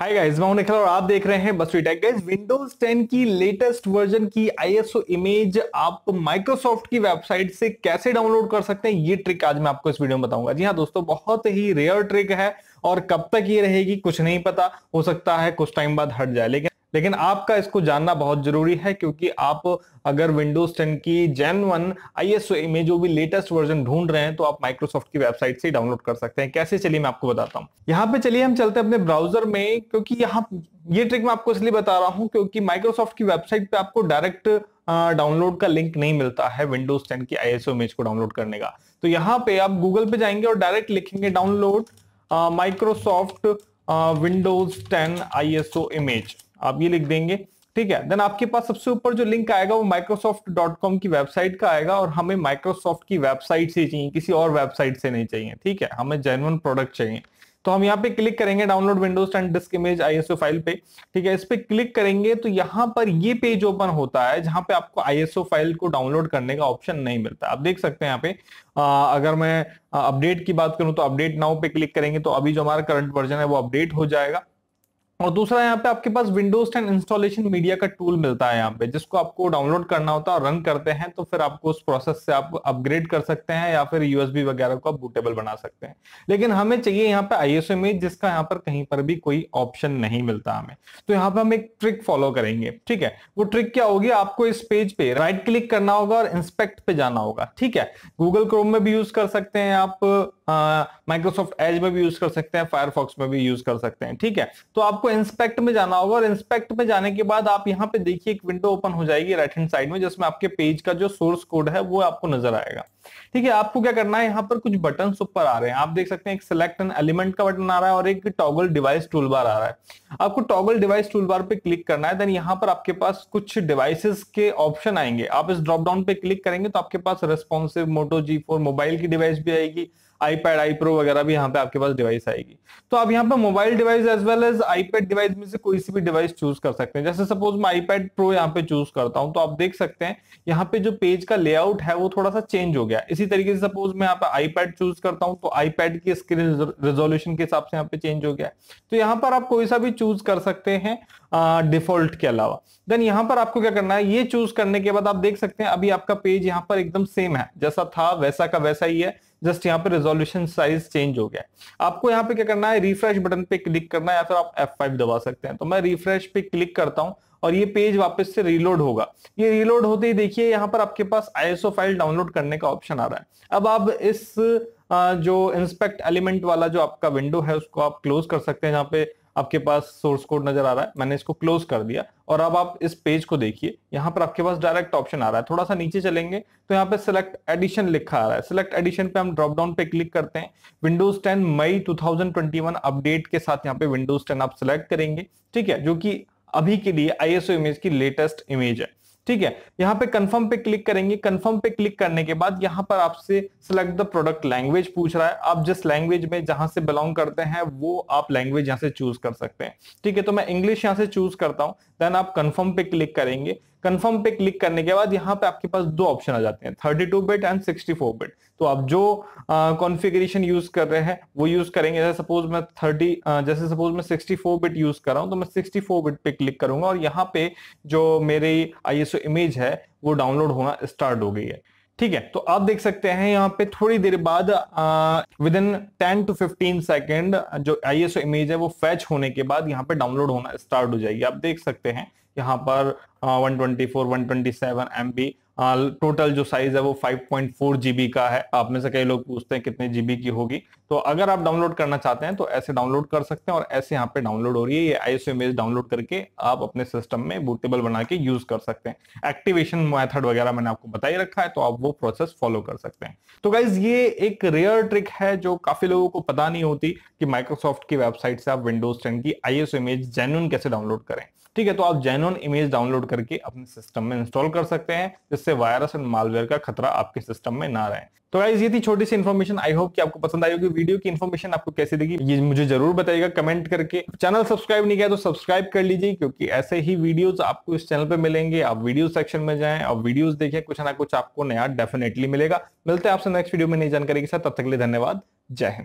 hi guys मैं निखिल और आप देख रहे हैं बसरी टेक गाइस विंडोज 10 की लेटेस्ट वर्जन की आईएसओ इमेज आप माइक्रोसॉफ्ट की वेबसाइट से कैसे डाउनलोड कर सकते हैं ये ट्रिक आज मैं आपको इस वीडियो में बताऊंगा जी हाँ दोस्तों बहुत ही रेयर ट्रिक है और कब तक ये रहेगी कुछ नहीं पता हो सकता है कुछ टाइम बाद हट जाए लेकिन लेकिन आपका इसको जानना बहुत जरूरी है क्योंकि आप अगर विंडोज 10 की जेन वन आई एस में जो भी लेटेस्ट वर्जन ढूंढ रहे हैं तो आप माइक्रोसॉफ्ट की वेबसाइट से डाउनलोड कर सकते हैं कैसे चलिए मैं आपको बताता हूँ यहाँ पे चलिए हम चलते हैं अपने ब्राउजर में क्योंकि यहाँ ये ट्रिक मैं आपको इसलिए बता रहा हूँ क्योंकि माइक्रोसॉफ्ट की वेबसाइट पे आपको डायरेक्ट डाउनलोड का लिंक नहीं मिलता है विंडोज टेन की आई इमेज को डाउनलोड करने का तो यहाँ पे आप गूगल पे जाएंगे और डायरेक्ट लिखेंगे डाउनलोड माइक्रोसॉफ्ट विंडोज टेन आई इमेज आप ये लिख देंगे ठीक है देन आपके पास सबसे ऊपर जो लिंक आएगा वो माइक्रोसॉफ्ट डॉट कॉम की वेबसाइट का आएगा और हमें माइक्रोसॉफ्ट की वेबसाइट से चाहिए किसी और वेबसाइट से नहीं चाहिए ठीक है हमें जेनवन प्रोडक्ट चाहिए तो हम यहाँ पे क्लिक करेंगे download Windows and disc image ISO file पे ठीक है इस पर क्लिक करेंगे तो यहाँ पर ये पेज ओपन होता है जहां पे आपको आईएसओ फाइल को डाउनलोड करने का ऑप्शन नहीं मिलता आप देख सकते हैं यहाँ पे आ, अगर मैं अपडेट की बात करूं तो अपडेट नाउ पे क्लिक करेंगे तो अभी जो हमारा करंट वर्जन है वो अपडेट हो जाएगा और दूसरा यहाँ पे आपके पास विंडोज 10 इंस्टॉलेशन मीडिया का टूल मिलता है यहाँ पे जिसको आपको डाउनलोड करना होता है और रन करते हैं तो फिर आपको उस प्रोसेस से आप अपग्रेड कर सकते हैं या फिर यूएसबी वगैरह को आप बूटेबल बना सकते हैं लेकिन हमें चाहिए यहाँ पे आईएसओ इमेज जिसका यहाँ पर कहीं पर भी कोई ऑप्शन नहीं मिलता हमें तो यहाँ पे हम एक ट्रिक फॉलो करेंगे ठीक है वो ट्रिक क्या होगी आपको इस पेज पे राइट क्लिक करना होगा और इंस्पेक्ट पे जाना होगा ठीक है गूगल क्रोम में भी यूज कर सकते हैं आप माइक्रोसॉफ्ट एज में भी यूज कर सकते हैं फायरफॉक्स में भी यूज कर सकते हैं ठीक है तो आपको इंस्पेक्ट में जाना होगा और इंस्पेक्ट में जाने के बाद आप यहाँ पे देखिए एक विंडो ओपन हो जाएगी राइट हैंड साइड में जिसमें आपके पेज का जो सोर्स कोड है वो आपको नजर आएगा ठीक है आपको क्या करना है यहाँ पर कुछ बटन ऊपर आ रहे हैं आप देख सकते हैं एक सिलेक्ट एन एलिमेंट का बटन आ रहा है और एक टॉगल डिवाइस टूल बार आ रहा है आपको टॉगल डिवाइस टूल बार पे क्लिक करना है देन यहाँ पर आपके पास कुछ डिवाइसेस के ऑप्शन आएंगे आप इस ड्रॉप डाउन पे क्लिक करेंगे तो आपके पास रेस्पॉन्सिव मोटो जी मोबाइल की डिवाइस भी आएगी आईपैड आई प्रो वगैरह भी यहाँ पे आपके पास डिवाइस आएगी तो आप यहाँ पे mobile device as well as iPad device में से कोई सी भी डिवाइस चूज कर सकते हैं जैसे सपोज मैं आईपैड प्रो यहाँ पे चूज करता हूँ तो आप देख सकते हैं यहाँ पे जो पेज का लेआउट है वो थोड़ा सा चेंज हो गया इसी तरीके से सपोज मैं यहाँ पे आईपैड चूज करता हूँ तो आईपैड की स्क्रीन रेजोल्यूशन के हिसाब से यहाँ पे चेंज हो गया तो यहाँ पर आप कोई सा भी चूज कर सकते हैं डिफॉल्ट के अलावा देन यहाँ पर आपको क्या करना है ये चूज करने के बाद आप देख सकते हैं अभी आपका पेज यहाँ पर एकदम सेम है जैसा था वैसा का वैसा ही है जस्ट यहाँ पे रेजोल्यूशन साइज चेंज हो गया है आपको यहाँ पे क्या करना है रिफ्रेश बटन पे क्लिक करना है या फिर आप F5 दबा सकते हैं तो मैं रिफ्रेश पे क्लिक करता हूँ और ये पेज वापस से रीलोड होगा ये रीलोड होते ही देखिए यहाँ पर आपके पास आईएसओ फाइल डाउनलोड करने का ऑप्शन आ रहा है अब आप इस जो इंस्पेक्ट एलिमेंट वाला जो आपका विंडो है उसको आप क्लोज कर सकते हैं यहाँ पे आपके पास सोर्स कोड नजर आ रहा है मैंने इसको क्लोज कर दिया और अब आप इस पेज को देखिए यहाँ पर आपके पास डायरेक्ट ऑप्शन आ रहा है थोड़ा सा नीचे चलेंगे तो यहाँ पे सिलेक्ट एडिशन लिखा आ रहा है सिलेक्ट एडिशन पे हम ड्रॉप डाउन पे क्लिक करते हैं विंडोज 10 मई 2021 अपडेट के साथ यहाँ पे विंडोज 10 आप सिलेक्ट करेंगे ठीक है जो कि अभी के लिए आई इमेज की लेटेस्ट इमेज है ठीक है यहाँ पे कंफर्म पे क्लिक करेंगे कंफर्म पे क्लिक करने के बाद यहाँ पर आपसे सिलेक्ट द प्रोडक्ट लैंग्वेज पूछ रहा है आप जिस लैंग्वेज में जहां से बिलोंग करते हैं वो आप लैंग्वेज यहाँ से चूज कर सकते हैं ठीक है तो मैं इंग्लिश यहाँ से चूज करता हूँ देन आप कंफर्म पे क्लिक करेंगे कंफर्म पे क्लिक करने के बाद यहाँ पे आपके पास दो ऑप्शन आ जाते हैं thirty two bit and sixty four bit तो आप जो कॉन्फ़िगरेशन यूज कर रहे हैं वो यूज करेंगे जैसे सपोज मैं 30 आ, जैसे सपोज मैं 64 बिट यूज कर रहा हूँ तो मैं 64 बिट पे क्लिक करूंगा और यहाँ पे जो मेरी आईएसओ इमेज है वो डाउनलोड होना स्टार्ट हो गई है ठीक है तो आप देख सकते हैं यहाँ पे थोड़ी देर बाद within ten to fifteen second जो आईएसओ इमेज है वो फैच होने के बाद यहाँ पे डाउनलोड होना स्टार्ट हो जाएगी आप देख सकते हैं यहाँ पर वन ट्वेंटी फोर टोटल जो साइज है वो 5.4 जीबी का है आप में से कई लोग पूछते हैं कितने जीबी की होगी तो अगर आप डाउनलोड करना चाहते हैं तो ऐसे डाउनलोड कर सकते हैं और ऐसे यहाँ पे डाउनलोड हो रही है ये आईएसओ इमेज डाउनलोड करके आप अपने सिस्टम में बूटेबल बना के यूज कर सकते हैं एक्टिवेशन मैथड वगैरह मैंने आपको बता ही रखा है तो आप वो प्रोसेस फॉलो कर सकते हैं तो गाइज ये एक रेयर ट्रिक है जो काफी लोगों को पता नहीं होती कि माइक्रोसॉफ्ट की वेबसाइट से आप विंडोज टेन की आईएसओ इमेज जेन्यून कैसे डाउनलोड करें ठीक है तो आप जेनवन इमेज डाउनलोड करके अपने सिस्टम में इंस्टॉल कर सकते हैं जिससे वायरस एंड मालवेयर का खतरा आपके सिस्टम में ना रहे तो गाइज ये थी छोटी सी इन्फॉर्मेशन आई होप कि आपको पसंद आई होगी वीडियो की इन्फॉर्मेशन आपको कैसी देगी ये मुझे जरूर बताइएगा कमेंट करके चैनल सब्सक्राइब नहीं किया तो सब्सक्राइब कर लीजिए क्योंकि ऐसे ही वीडियोस आपको इस चैनल पे मिलेंगे आप वीडियो सेक्शन में जाएं और वीडियोस देखें कुछ ना कुछ आपको नया डेफिनेटली मिलेगा मिलते हैं आपसे नेक्स्ट वीडियो में नई जानकारी के साथ तब तक के लिए धन्यवाद जय हिंद